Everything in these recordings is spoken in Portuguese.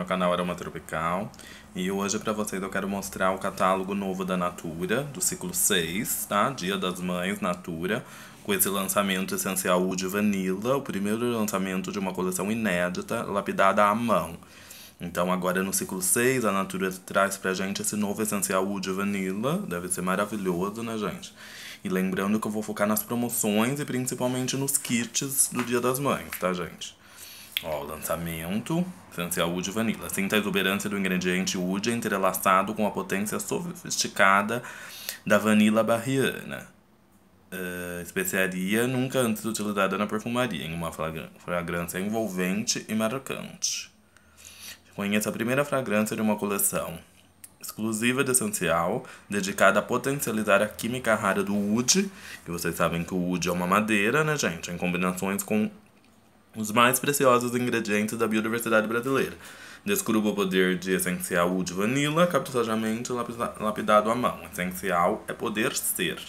Meu canal Aroma Tropical e hoje é para vocês eu quero mostrar o catálogo novo da Natura, do ciclo 6, tá? Dia das Mães, Natura, com esse lançamento essencial Wood Vanilla, o primeiro lançamento de uma coleção inédita, lapidada à mão. Então agora no ciclo 6 a Natura traz pra gente esse novo essencial Wood Vanilla, deve ser maravilhoso, né gente? E lembrando que eu vou focar nas promoções e principalmente nos kits do Dia das Mães, tá gente? Ó, o lançamento, essencial Wood Vanilla. Sinta a exuberância do ingrediente Wood é entrelaçado com a potência sofisticada da Vanilla barriana. Uh, especiaria nunca antes utilizada na perfumaria, em uma fragrância envolvente e marcante. Conheça a primeira fragrância de uma coleção exclusiva de essencial, dedicada a potencializar a química rara do wood, que vocês sabem que o wood é uma madeira, né, gente? Em combinações com os mais preciosos ingredientes da biodiversidade brasileira. Descruba o poder de essencial de vanila, caprichosamente lapidado à mão. Essencial é poder ser.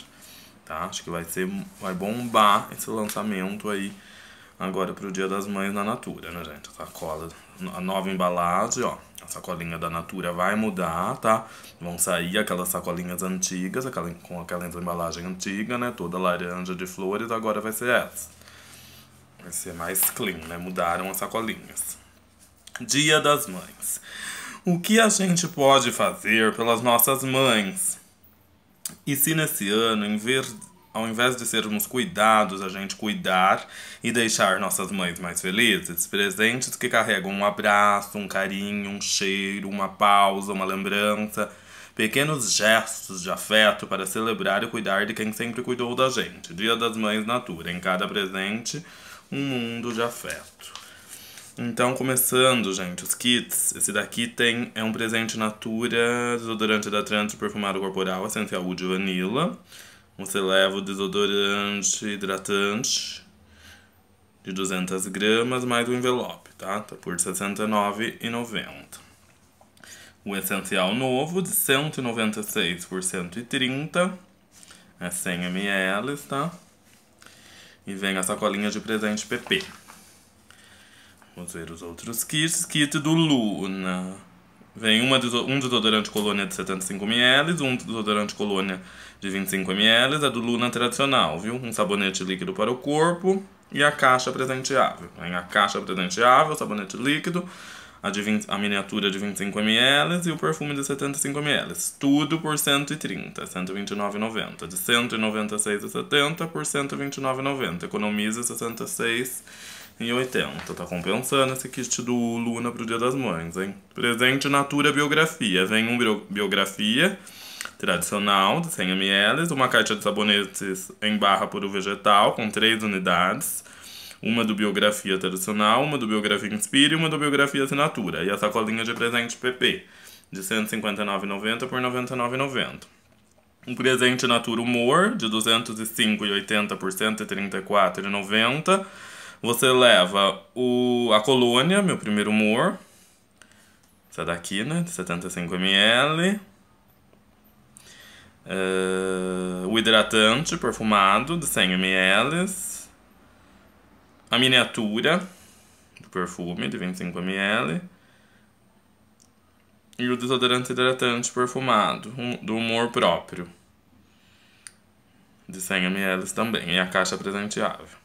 Tá? Acho que vai ser vai bombar esse lançamento aí agora pro Dia das Mães na Natura, né, gente? A sacola, a nova embalagem, ó. A sacolinha da Natura vai mudar, tá? Vão sair aquelas sacolinhas antigas, aquela, com aquela embalagem antiga, né? Toda laranja de flores, agora vai ser essa. Vai ser mais clean, né? Mudaram as sacolinhas. Dia das Mães. O que a gente pode fazer pelas nossas mães? E se nesse ano, em vez, ao invés de sermos cuidados, a gente cuidar e deixar nossas mães mais felizes? Presentes que carregam um abraço, um carinho, um cheiro, uma pausa, uma lembrança Pequenos gestos de afeto para celebrar e cuidar de quem sempre cuidou da gente. Dia das Mães Natura. Em cada presente, um mundo de afeto. Então, começando, gente, os kits. Esse daqui tem é um presente Natura, desodorante da Trans perfumado corporal, essencial de vanilla. Você leva o desodorante hidratante de 200 gramas mais o envelope, tá? Tá por R$ 69,90. O essencial novo de 196 por 130, é 100 ml, tá? E vem a sacolinha de presente PP. Vamos ver os outros kits. Kit do Luna. Vem uma, um desodorante colônia de 75ml, um desodorante colônia de 25ml, a do Luna tradicional, viu? Um sabonete líquido para o corpo e a caixa presenteável. Vem a caixa presenteável, sabonete líquido, a, de 20, a miniatura de 25ml e o perfume de 75ml. Tudo por 130, 129,90. De 196,70 por 129,90. Economiza 66,80. Tá compensando esse kit do Luna pro Dia das Mães, hein? Presente Natura Biografia. Vem um biografia tradicional de 100ml, uma caixa de sabonetes em barra puro vegetal com 3 unidades uma do biografia tradicional, uma do biografia Inspire e uma do biografia assinatura. E a sacolinha de presente PP, de 159,90 por 99,90. Um presente Natura Humor, de 205,80 por 134,90. Você leva o, a colônia, meu primeiro humor. Essa daqui, né? De 75ml. Uh, eh, o hidratante perfumado, de 100ml a miniatura do perfume de 25ml e o desodorante hidratante perfumado do humor próprio de 100ml também, e a caixa presenteável.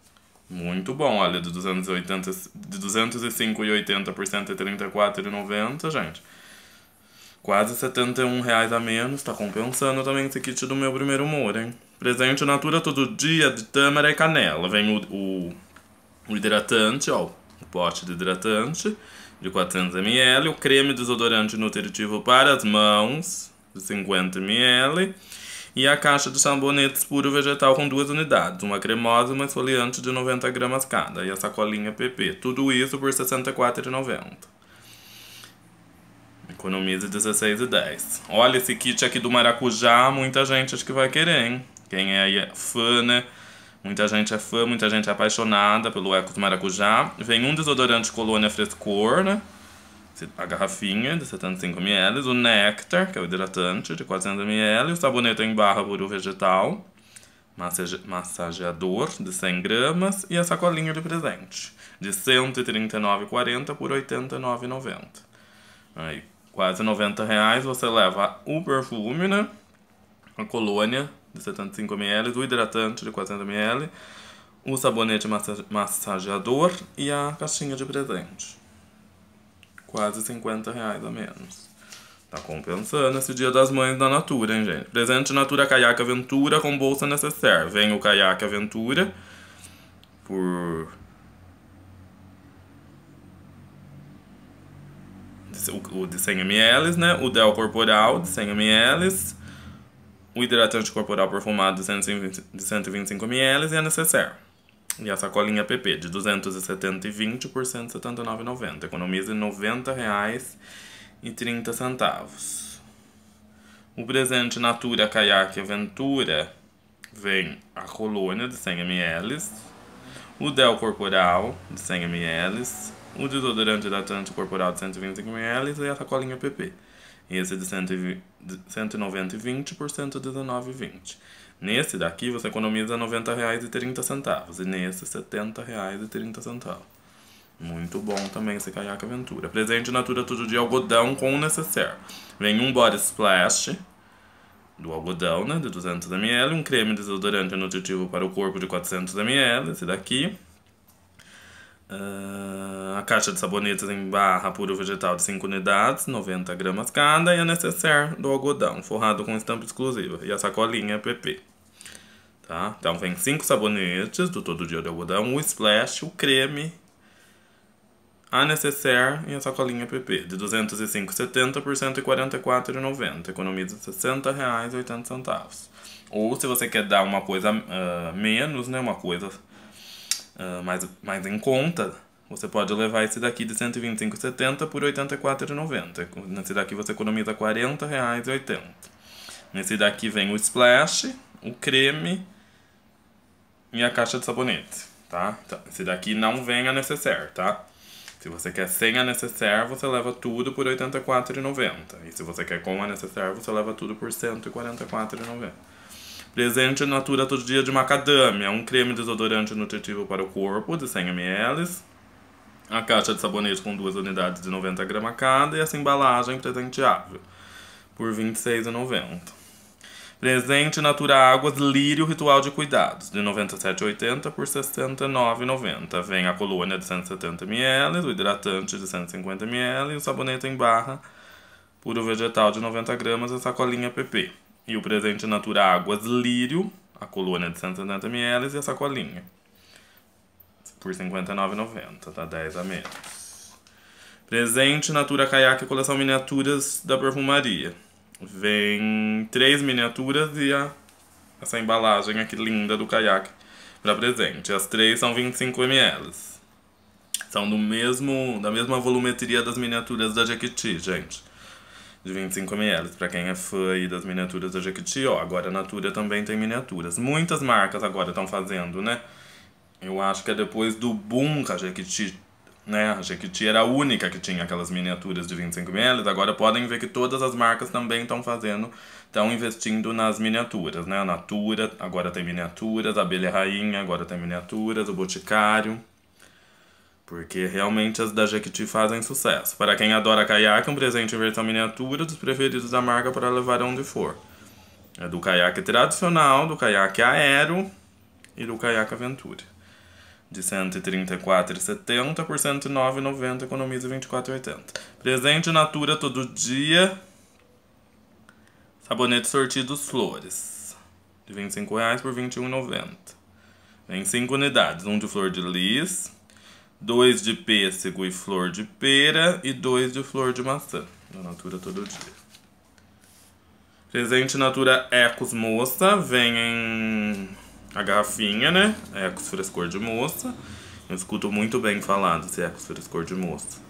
Muito bom, olha, de 280, de 205,80% a 34,90, gente. Quase 71 reais a menos, tá compensando também esse kit do meu primeiro humor, hein? Presente Natura todo dia, de tâmara e canela. Vem o, o o hidratante, ó, o pote de hidratante de 400 ml, o creme desodorante nutritivo para as mãos de 50 ml e a caixa de sabonetes puro vegetal com duas unidades, uma cremosa e uma esfoliante de 90 gramas cada e a sacolinha PP. Tudo isso por R$ 64,90. Economize 16,10. Olha esse kit aqui do maracujá, muita gente acho que vai querer, hein? Quem é, é fã, né? Muita gente é fã, muita gente é apaixonada pelo Eco do Maracujá. Vem um desodorante colônia frescor, né? A garrafinha de 75ml, o néctar, que é o hidratante, de 400ml, o sabonete em barra buru vegetal, massageador de 100 gramas e a sacolinha de presente, de 139,40 por 89,90. Aí, quase 90 reais você leva o perfume, né? A colônia de 75 ml, do hidratante de 40 ml, o sabonete massageador e a caixinha de presente. Quase 50 reais a menos. Tá compensando esse dia das mães da Natura, hein, gente? Presente Natura Caiaque Aventura com bolsa necessária Vem o Caiaque Aventura por... O de 100 ml, né? O Del Corporal de 100 ml o hidratante corporal perfumado de 125 ml é necessário. E a sacolinha PP de 270,20 por 179,90. Economize R$ 90,30. O presente Natura Kayak Aventura vem a colônia de 100 ml. O Del Corporal de 100 ml. O desodorante hidratante corporal de 125 ml e a sacolinha PP. Esse de 190 e por 119 e Nesse daqui você economiza R$ 90,30 e nesse R$ 70,30. Muito bom também esse caiaque aventura. Presente Natura todo dia algodão com o necessaire. Vem um body splash do algodão, né, de 200 ml, um creme desodorante nutritivo para o corpo de 400 ml, esse daqui, Uh, a caixa de sabonetes em barra puro vegetal de 5 unidades, 90 gramas cada, e a necessaire do algodão, forrado com estampa exclusiva, e a sacolinha PP. Tá? Então vem 5 sabonetes do Todo Dia de Algodão, o splash, o creme, a necessaire e a sacolinha PP, de 205,70 por 144,90, economiza R$ 60,80. Ou se você quer dar uma coisa uh, menos, né, uma coisa uh, ah, mais, mais em conta, você pode levar esse daqui de 125,70 por 84,90. Nesse daqui você economiza R$ 40,80. Nesse daqui vem o splash, o creme e a caixa de sabonete, tá? Então, esse daqui não vem a necessaire, tá? Se você quer sem a necessaire, você leva tudo por R$ 84,90. E se você quer com a necessaire, você leva tudo por R$ 144,90. Presente natura todo dia de macadâmia, é um creme desodorante nutritivo para o corpo de 100 ml, a caixa de sabonete com duas unidades de 90 gramas cada e essa embalagem presenteável por R$ 26,90. Presente Natura Águas Lírio Ritual de Cuidados, de 97,80 por 69,90. Vem a colônia de 170 ml, o hidratante de 150 ml e o sabonete em barra puro vegetal de 90 gramas e a sacolinha PP. E o presente Natura Águas Lírio, a colônia de 170 ml e a sacolinha. Por R$ 59,90, tá 10 a menos. Presente Natura Kayak Coleção Miniaturas da Perfumaria. Vem três miniaturas e a, essa embalagem aqui linda do caiaque para presente. As três são 25 ml. São do mesmo, da mesma volumetria das miniaturas da Jequiti, gente de 25ml, para quem é fã aí das miniaturas da Jequiti, ó, agora a Natura também tem miniaturas. Muitas marcas agora estão fazendo, né? Eu acho que é depois do boom que a Jequiti, né? A Jequiti era a única que tinha aquelas miniaturas de 25ml, agora podem ver que todas as marcas também estão fazendo, estão investindo nas miniaturas, né? A Natura agora tem miniaturas, a Abelha Rainha agora tem miniaturas, o Boticário porque realmente as da Jequiti fazem sucesso. Para quem adora caiaque, um presente em versão miniatura dos preferidos da marca para levar onde for. É do caiaque tradicional, do caiaque aero e do caiaque aventura. De R$ 134,70 por R$ 109,90, economiza R$ 24,80. Presente natura todo dia. Sabonete sortidos flores. De R$ 25,00 por R$ 21,90. Vem 5 unidades, um de flor de lis, dois de pêssego e flor de pera e dois de flor de maçã. Na Natura todo dia. Presente Natura Ecos Moça, vem em a garrafinha, né? Ecos Frescor de Moça. Eu escuto muito bem falar desse Ecos Frescor de Moça.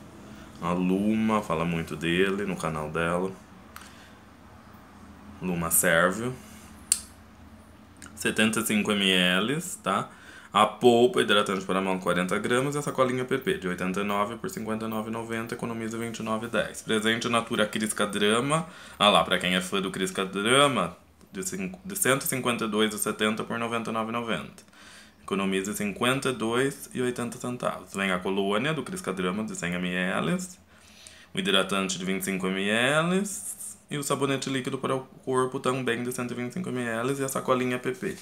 A Luma fala muito dele no canal dela. Luma Sérvio. 75 ml, tá? A polpa hidratante para a mão 40 gramas e a sacolinha PP de 89 por 59,90 economiza 29,10. Presente Natura Crisca Drama. Ah lá, para quem é fã do Crisca Drama, de, 5, de 152,70 por 99,90. Economiza 52,80 centavos. Vem a colônia do Crisca Drama de 100 ml, o hidratante de 25 ml e o sabonete líquido para o corpo também de 125 ml e a sacolinha PP.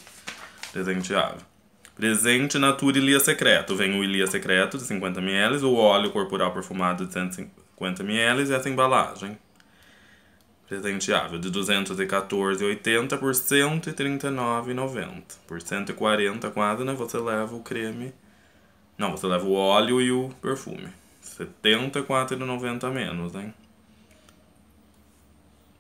Presenteável. Presente Natura Ilia Secreto. Vem o Ilia Secreto de 50 ml, o óleo corporal perfumado de 150 ml e essa embalagem. Presenteável de 214,80 por 139,90. Por 140 quase, né? Você leva o creme. Não, você leva o óleo e o perfume. 74,90 a menos, hein?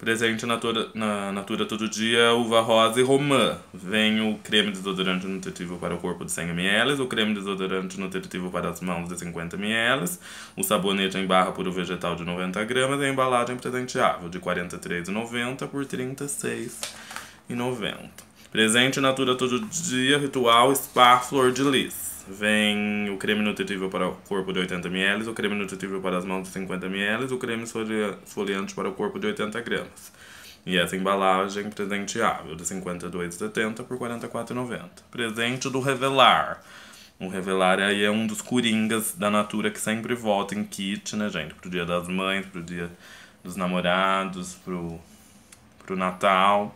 Presente natura, na Natura todo dia, é uva rosa e romã. Vem o creme desodorante nutritivo para o corpo de 100 ml, o creme desodorante nutritivo para as mãos de 50 ml, o sabonete em barra puro vegetal de 90 gramas e a embalagem presenteável de R$ 43,90 por R$ 36,90. Presente Natura todo dia, ritual spa flor de lis vem o creme nutritivo para o corpo de 80 ml, o creme nutritivo para as mãos de 50 ml, o creme esfoliante para o corpo de 80 gramas. E essa embalagem presenteável de 52,70 por 44,90. Presente do Revelar. O Revelar aí é um dos coringas da Natura que sempre volta em kit, né, gente? Pro dia das mães, pro dia dos namorados, pro, pro Natal.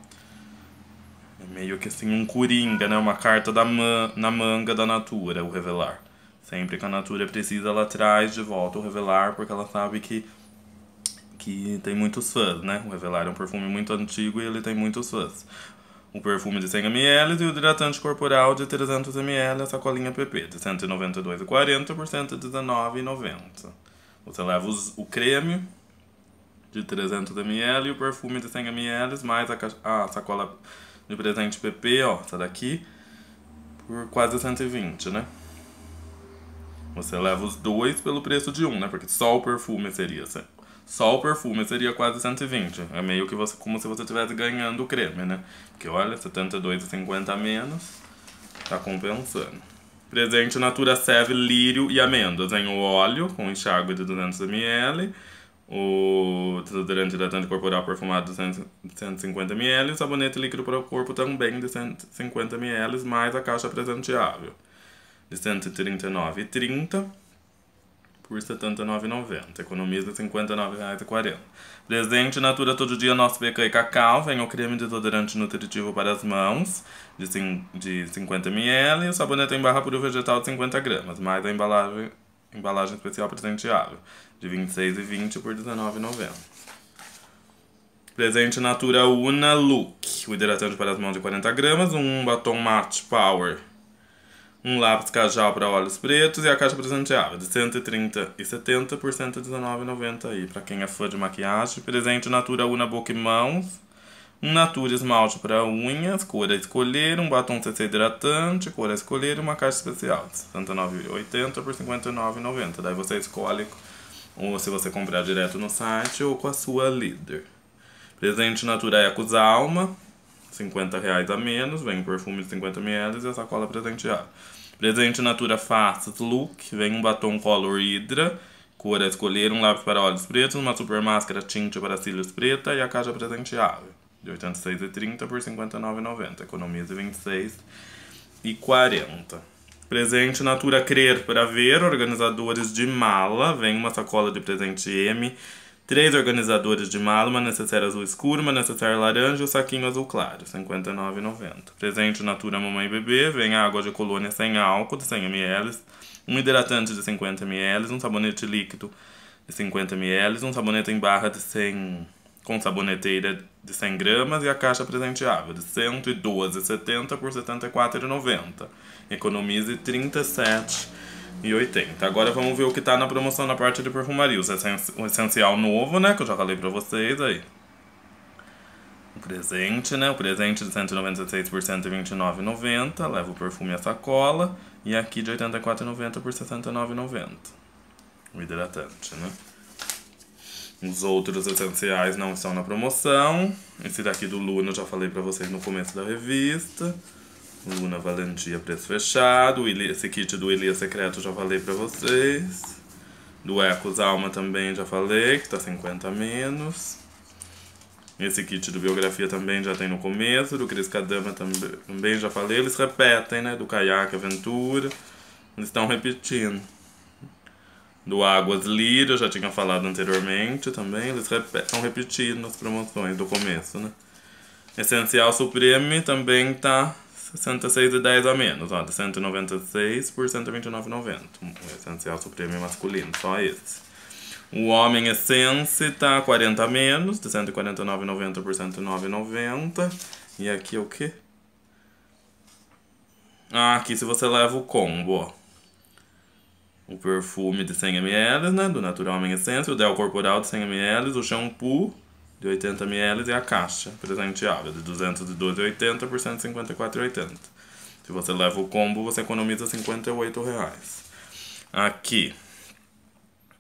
É meio que assim um coringa, né? Uma carta da man na manga da Natura, o revelar. Sempre que a Natura precisa, ela traz de volta o revelar, porque ela sabe que, que tem muitos fãs, né? O revelar é um perfume muito antigo e ele tem muitos fãs. O perfume de 100ml e o hidratante corporal de 300ml, a sacolinha PP, de 192,40 por 119,90. Você leva os, o creme de 300ml e o perfume de 100ml, mais a, a sacola de presente PP, ó, essa tá daqui, por quase 120, né? Você leva os dois pelo preço de um, né? Porque só o perfume seria só o perfume seria quase 120. É meio que você como se você estivesse ganhando o creme, né? Porque olha, 72,50 a menos, tá compensando. Presente Natura Seve lírio e amêndoas em óleo com enxágue de 200 ml o desodorante hidratante corporal perfumado de 150 ml, o sabonete líquido para o corpo também de 150 ml, mais a caixa presenteável de 139,30 por R$ 79,90. Economiza R$ 59,40. Presente Natura Todo Dia Nosso BK e Cacau. Vem o creme desodorante nutritivo para as mãos de 50ml e o sabonete em barra puro vegetal de 50 gramas, mais a embalagem Embalagem especial presenteável, de e 26,20 por R$ 19,90. Presente Natura Una Look, o hidratante para as mãos de 40 gramas, um batom matte power, um lápis cajal para olhos pretos e a caixa presenteável de e 130,70 por R$ 119,90 aí, para quem é fã de maquiagem. Presente Natura Una Boca e Mãos, um Natura esmalte para unhas, cor a escolher, um batom CC hidratante, cor a escolher, uma caixa especial, 69,80 por 59,90. Daí você escolhe ou se você comprar direto no site ou com a sua líder. Presente Natura Ecos Alma, R$ reais a menos, vem perfume de 50 ml e a sacola presenteada. Presente Natura Fast Look, vem um batom Color Hydra, cor a escolher, um lápis para olhos pretos, uma super máscara tinte para cílios preta e a caixa presenteável de 86 a por 59,90. Economize 26 e 40. Presente Natura Crer para ver, organizadores de mala, vem uma sacola de presente M, três organizadores de mala, uma necessária azul escuro, uma necessária laranja e um saquinho azul claro, 59,90. Presente Natura Mamãe e Bebê, vem água de colônia sem álcool de 100 ml, um hidratante de 50 ml, um sabonete líquido de 50 ml, um sabonete em barra de 100 ml com saboneteira de 100 gramas e a caixa presenteável de 112,70 por 74,90. Economize 37,80. Agora vamos ver o que está na promoção na parte de perfumaria. O essencial novo, né, que eu já falei para vocês aí. O presente, né? O presente de 196 por 129,90. Leva o perfume à sacola. E aqui de 84,90 por 69,90. O hidratante, né? Os outros essenciais não estão na promoção. Esse daqui do Luna eu já falei para vocês no começo da revista. Luna Valentia, preço fechado. Esse kit do Elias Secreto já falei para vocês. Do Ecos Alma também já falei, que tá 50 a menos. Esse kit do Biografia também já tem no começo. Do Cris Cadama também, também já falei. Eles repetem, né? Do Caiaque Aventura. Eles estão repetindo do Águas Lira, já tinha falado anteriormente também. Eles estão repetindo as promoções do começo, né? Essencial Supreme também tá 66,10 a menos, ó, de 196 por 129,90. O essencial Supreme masculino, só esse. O Homem Essence tá 40 a menos, de 149,90 por 109,90. E aqui é o que? Ah, aqui se você leva o combo, ó o perfume de 100 ml, né, do Natural Minha Essência, o Del Corporal de 100 ml, o shampoo de 80 ml e a caixa presenteável de 212,80 por 154,80. Se você leva o combo, você economiza 58 reais. Aqui,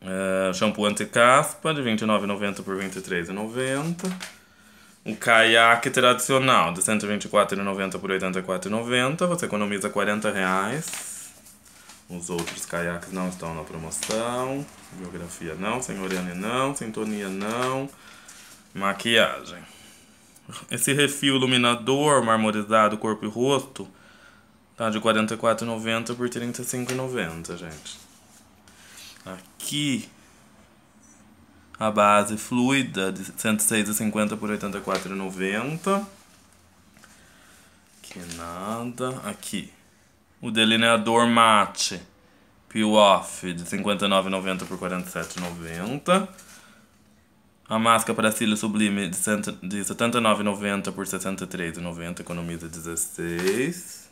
é, shampoo anti-caspa de 29,90 por 23,90. O caiaque tradicional de 124,90 por 84,90. Você economiza 40 reais. Os outros caiaques não estão na promoção. Biografia não, senhoriane não, sintonia não. Maquiagem. Esse refil iluminador marmorizado corpo e rosto tá de R$ 44,90 por R$ 35,90, gente. Aqui a base fluida de 106,50 por 84,90. Que nada. Aqui o delineador matte peel off de 59,90 por 47,90. A máscara para cílio sublime de 79,90 por 63,90, economiza 16.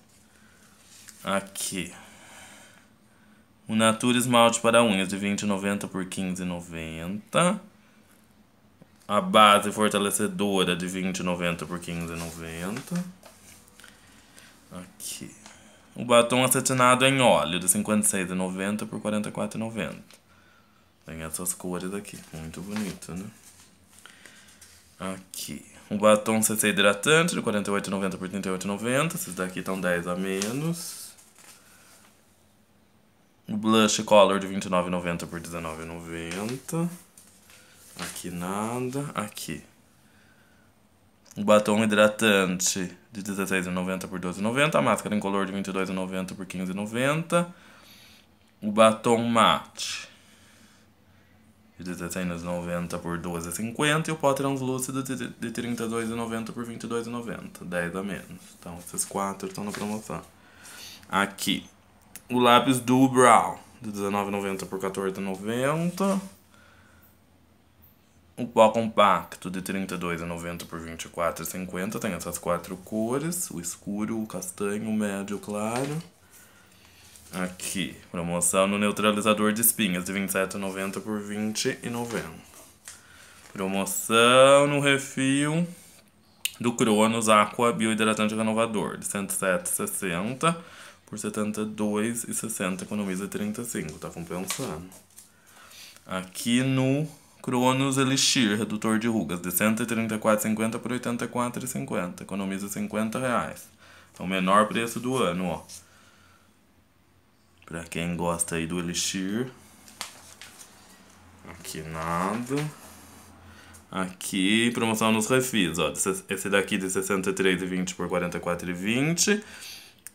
Aqui. O Natura esmalte para unhas de 20,90 por 15,90. A base fortalecedora de 20,90 por 15,90. Aqui. O batom acetinado é em óleo de 56,90 por 44,90. Tem essas cores aqui, muito bonito, né? Aqui. O batom CC hidratante de 48,90 por 38,90. Esses daqui estão 10 a menos. O blush color de 29,90 por 19,90. Aqui nada. Aqui. O batom hidratante de 16,90 por 12,90. A máscara em color de 22,90 por 15,90. O batom matte de 16,90 por 12,50. E o pó translúcido de 32,90 por 22,90. 10 a menos. Então, esses quatro estão na promoção. Aqui. O lápis do Brow de 19,90 por 14,90. O pó compacto de 32 a 90 por 24 e 50 tem essas quatro cores: o escuro, o castanho, o médio, o claro. Aqui, promoção no neutralizador de espinhas de 27,90 por 20,90. Promoção no refil do Cronos Aqua Biohidratante Renovador de 107,60 por 72,60, economiza 35, tá compensando. Aqui no Cronos Elixir, redutor de rugas, de 134,50 por 84,50. Economiza 50 reais. É o menor preço do ano, ó. Pra quem gosta aí do Elixir. Aqui nada. Aqui, promoção nos refis, ó. Esse daqui de 63,20 por 44,20.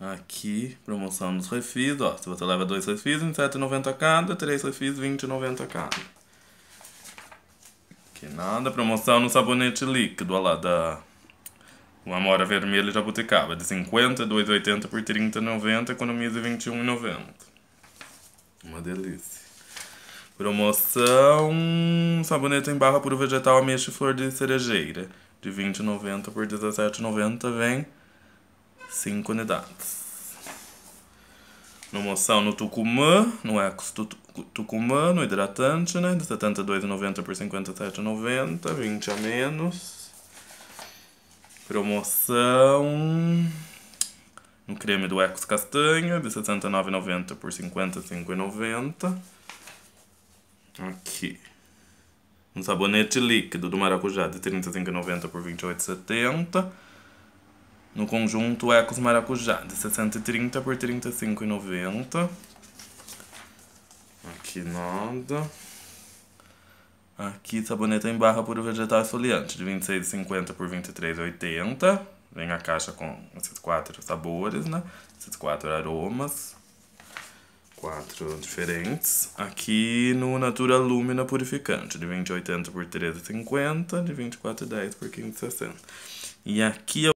Aqui, promoção dos refis, ó. Se você leva dois refis, a cada. Três refis, 20,90 cada. Que nada. Promoção no sabonete líquido, ó lá, da... Uma mora vermelha jabuticaba. De 50, 2,80 por 30,90. Economize R$21,90. Uma delícia. Promoção... Sabonete em barra puro vegetal, ameixa e flor de cerejeira. De R$20,90 por R$17,90, vem... 5 unidades. No moção no Tucumã, no Ecos Tucumã, no hidratante, né? De 72,90 por 57,90, 20 a menos. Promoção no creme do Ecos Castanha, de 69,90 por 55,90. Aqui. No sabonete líquido do maracujá de 35,90 por 28,70. No conjunto Ecos Maracujá, de 630 por 35,90. Aqui nada. Aqui sabonete em barra puro vegetal esfoliante, de 26,50 por 23,80. Vem a caixa com esses quatro sabores, né? Esses quatro aromas. Quatro diferentes. Aqui no Natura Lumina Purificante, de 20,80 por 13,50, de 24,10 por 15,60. E aqui é